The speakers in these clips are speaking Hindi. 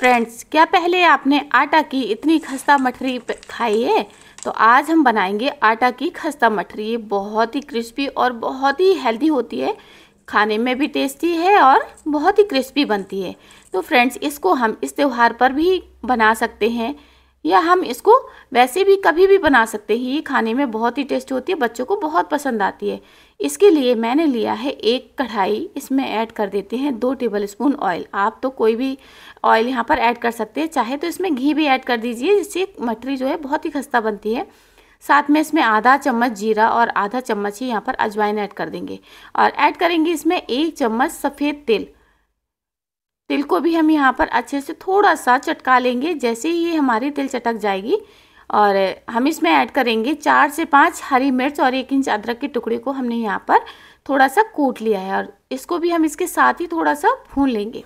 फ्रेंड्स क्या पहले आपने आटा की इतनी खस्ता मठरी खाई है तो आज हम बनाएंगे आटा की खस्ता मठरी ये बहुत ही क्रिस्पी और बहुत ही हेल्दी होती है खाने में भी टेस्टी है और बहुत ही क्रिस्पी बनती है तो फ्रेंड्स इसको हम इस त्यौहार पर भी बना सकते हैं या हम इसको वैसे भी कभी भी बना सकते हैं ये खाने में बहुत ही टेस्ट होती है बच्चों को बहुत पसंद आती है इसके लिए मैंने लिया है एक कढ़ाई इसमें ऐड कर देते हैं दो टेबल स्पून ऑयल आप तो कोई भी ऑयल यहाँ पर ऐड कर सकते हैं चाहे तो इसमें घी भी ऐड कर दीजिए जिससे मटरी जो है बहुत ही खस्ता बनती है साथ में इसमें आधा चम्मच जीरा और आधा चम्मच ही यहाँ पर अजवाइन ऐड कर देंगे और ऐड करेंगे इसमें एक चम्मच सफ़ेद तेल तिल को भी हम यहाँ पर अच्छे से थोड़ा सा चटका लेंगे जैसे ही ये हमारी तिल चटक जाएगी और हम इसमें ऐड करेंगे चार से पाँच हरी मिर्च और एक इंच अदरक के टुकड़े को हमने यहाँ पर थोड़ा सा कूट लिया है और इसको भी हम इसके साथ ही थोड़ा सा भून लेंगे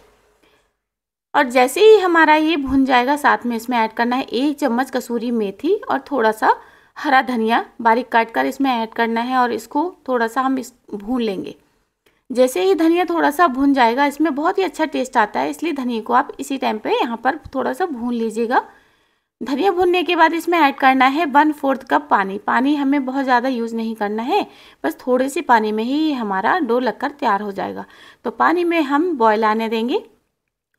और जैसे ही हमारा ये भुन जाएगा साथ में इसमें ऐड करना है एक चम्मच कसूरी मेथी और थोड़ा सा हरा धनिया बारीक काट कर इसमें ऐड करना है और इसको थोड़ा सा हम इस भून लेंगे जैसे ही धनिया थोड़ा सा भुन जाएगा इसमें बहुत ही अच्छा टेस्ट आता है इसलिए धनिया को आप इसी टाइम पे यहाँ पर थोड़ा सा भून लीजिएगा धनिया भूनने के बाद इसमें ऐड करना है वन फोर्थ कप पानी पानी हमें बहुत ज़्यादा यूज़ नहीं करना है बस थोड़े से पानी में ही हमारा डो लगकर तैयार हो जाएगा तो पानी में हम बॉयल आने देंगे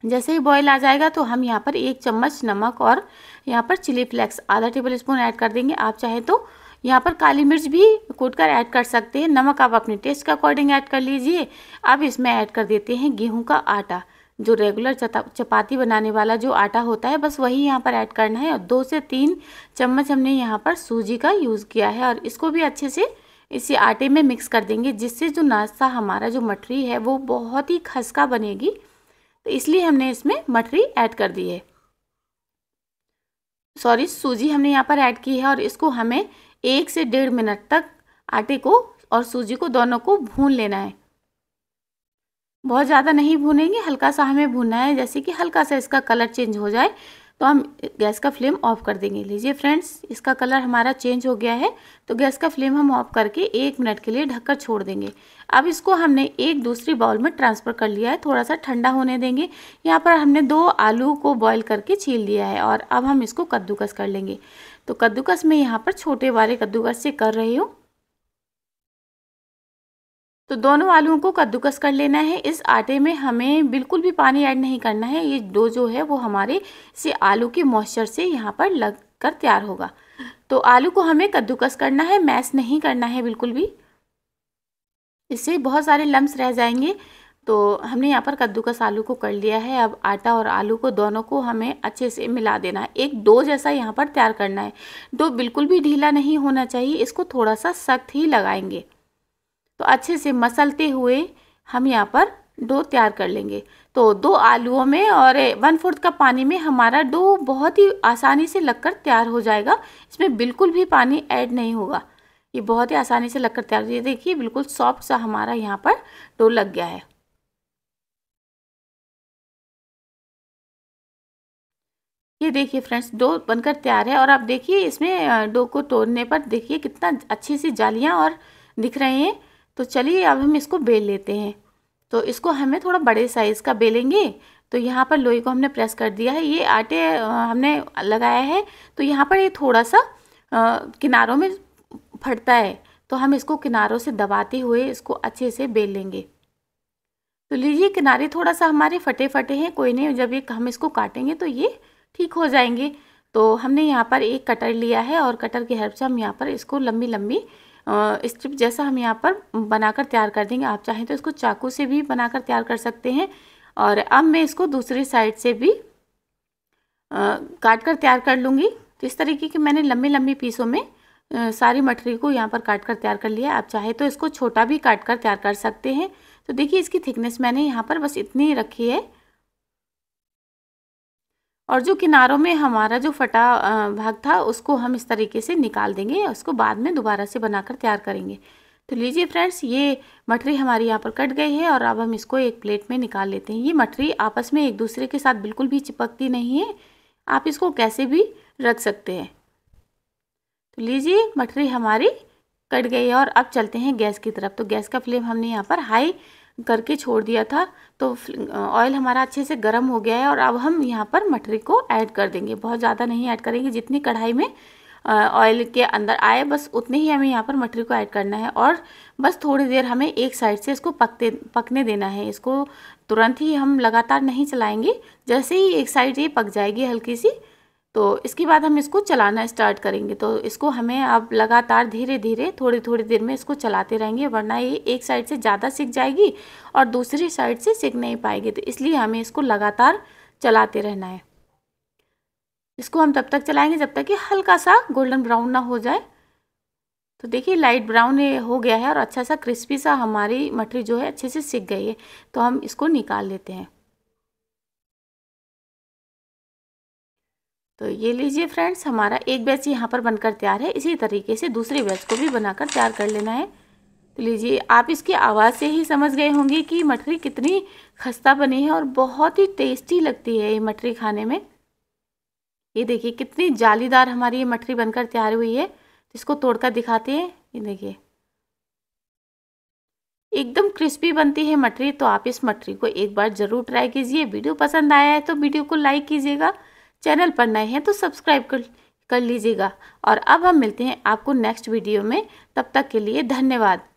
जैसे ही बॉयल आ जाएगा तो हम यहाँ पर एक चम्मच नमक और यहाँ पर चिली फ्लेक्स आधा टेबल स्पून ऐड कर देंगे आप चाहे तो यहाँ पर काली मिर्च भी कूट कर ऐड कर सकते हैं नमक आप अपने टेस्ट के अकॉर्डिंग ऐड कर लीजिए अब इसमें ऐड कर देते हैं गेहूँ का आटा जो रेगुलर चपाती बनाने वाला जो आटा होता है बस वही यहाँ पर ऐड करना है और दो से तीन चम्मच हमने यहाँ पर सूजी का यूज़ किया है और इसको भी अच्छे से इसी आटे में मिक्स कर देंगे जिससे जो नाश्ता हमारा जो मठरी है वो बहुत ही खसका बनेगी तो इसलिए हमने इसमें मठरी ऐड कर दी है सॉरी सूजी हमने यहाँ पर ऐड की है और इसको हमें एक से डेढ़ मिनट तक आटे को और सूजी को दोनों को भून लेना है बहुत ज़्यादा नहीं भूनेंगे हल्का सा हमें भूनना है जैसे कि हल्का सा इसका कलर चेंज हो जाए तो हम गैस का फ्लेम ऑफ कर देंगे लीजिए फ्रेंड्स इसका कलर हमारा चेंज हो गया है तो गैस का फ्लेम हम ऑफ करके एक मिनट के लिए ढककर छोड़ देंगे अब इसको हमने एक दूसरी बाउल में ट्रांसफ़र कर लिया है थोड़ा सा ठंडा होने देंगे यहाँ पर हमने दो आलू को बॉयल करके छील लिया है और अब हम इसको कद्दूकस कर लेंगे तो कद्दूकस मैं यहाँ पर छोटे वाले कद्दूकस से कर रही हूँ तो दोनों आलूओं को कद्दूकस कर लेना है इस आटे में हमें बिल्कुल भी पानी ऐड नहीं करना है ये डो जो है वो हमारे से आलू के मॉइस्चर से यहाँ पर लग कर तैयार होगा तो आलू को हमें कद्दूकस करना है मैश नहीं करना है बिल्कुल भी इससे बहुत सारे लम्स रह जाएंगे तो हमने यहाँ पर कद्दूकस आलू को कर लिया है अब आटा और आलू को दोनों को हमें अच्छे से मिला देना है एक डो जैसा यहाँ पर तैयार करना है डो बिल्कुल भी ढीला नहीं होना चाहिए इसको थोड़ा सा सख्त ही लगाएंगे तो अच्छे से मसलते हुए हम यहाँ पर डो तैयार कर लेंगे तो दो आलूओं में और वन फोर्थ का पानी में हमारा डो बहुत ही आसानी से लगकर तैयार हो जाएगा इसमें बिल्कुल भी पानी ऐड नहीं होगा ये बहुत ही आसानी से लगकर तैयार ये देखिए बिल्कुल सॉफ्ट सा हमारा यहाँ पर डो लग गया है ये देखिए फ्रेंड्स डो बनकर तैयार है और आप देखिए इसमें डो को तोड़ने पर देखिए कितना अच्छी सी जालियाँ और दिख रहे हैं तो चलिए अब हम इसको बेल लेते हैं तो इसको हमें थोड़ा बड़े साइज़ का बेलेंगे तो यहाँ पर लोई को हमने प्रेस कर दिया है ये आटे हमने लगाया है तो यहाँ पर ये थोड़ा सा किनारों में फटता है तो हम इसको किनारों से दबाते हुए इसको अच्छे से बेल लेंगे तो लीजिए किनारे थोड़ा सा हमारे फटे फटे हैं कोई नहीं जब ये हम इसको काटेंगे तो ये ठीक हो जाएंगे तो हमने यहाँ पर एक कटर लिया है और कटर की हेल्प से हम यहाँ पर इसको लंबी लंबी स्ट्रिप जैसा हम यहाँ पर बनाकर तैयार कर देंगे आप चाहें तो इसको चाकू से भी बनाकर तैयार कर सकते हैं और अब मैं इसको दूसरी साइड से भी काट कर तैयार कर लूँगी तो इस तरीके की मैंने लंबी लंबी पीसों में सारी मटरी को यहाँ पर काट कर तैयार कर लिया आप चाहे तो इसको छोटा भी काट कर तैयार कर सकते हैं तो देखिए इसकी थिकनेस मैंने यहाँ पर बस इतनी रखी है और जो किनारों में हमारा जो फटा भाग था उसको हम इस तरीके से निकाल देंगे और उसको बाद में दोबारा से बनाकर तैयार करेंगे तो लीजिए फ्रेंड्स ये मठरी हमारी यहाँ पर कट गई है और अब हम इसको एक प्लेट में निकाल लेते हैं ये मठरी आपस में एक दूसरे के साथ बिल्कुल भी चिपकती नहीं है आप इसको कैसे भी रख सकते हैं तो लीजिए मठरी हमारी कट गई है और अब चलते हैं गैस की तरफ तो गैस का फ्लेम हमने यहाँ पर हाई करके छोड़ दिया था तो ऑयल हमारा अच्छे से गर्म हो गया है और अब हम यहाँ पर मटरी को ऐड कर देंगे बहुत ज़्यादा नहीं ऐड करेंगे जितनी कढ़ाई में ऑयल के अंदर आए बस उतने ही हमें यहाँ पर मटरी को ऐड करना है और बस थोड़ी देर हमें एक साइड से इसको पकते पकने देना है इसको तुरंत ही हम लगातार नहीं चलाएंगे जैसे ही एक साइड ये पक जाएगी हल्की सी तो इसके बाद हम इसको चलाना स्टार्ट करेंगे तो इसको हमें अब लगातार धीरे धीरे थोड़ी थोड़ी देर में इसको चलाते रहेंगे वरना ये एक साइड से ज़्यादा सीख जाएगी और दूसरी साइड से सीख नहीं पाएगी तो इसलिए हमें इसको लगातार चलाते रहना है इसको हम तब तक चलाएंगे जब तक कि हल्का सा गोल्डन ब्राउन ना हो जाए तो देखिए लाइट ब्राउन हो गया है और अच्छा सा क्रिस्पी सा हमारी मठरी जो है अच्छे से सीख गई है तो हम इसको निकाल लेते हैं तो ये लीजिए फ्रेंड्स हमारा एक बैच यहाँ पर बनकर तैयार है इसी तरीके से दूसरे बैच को भी बनाकर तैयार कर लेना है तो लीजिए आप इसकी आवाज़ से ही समझ गए होंगे कि मठरी कितनी खस्ता बनी है और बहुत ही टेस्टी लगती है ये मठरी खाने में ये देखिए कितनी जालीदार हमारी ये मठरी बनकर तैयार हुई है तो इसको तोड़कर दिखाते हैं ये देखिए एकदम क्रिस्पी बनती है मठरी तो आप इस मठरी को एक बार ज़रूर ट्राई कीजिए वीडियो पसंद आया है तो वीडियो को लाइक कीजिएगा चैनल पर नए हैं तो सब्सक्राइब कर कर लीजिएगा और अब हम मिलते हैं आपको नेक्स्ट वीडियो में तब तक के लिए धन्यवाद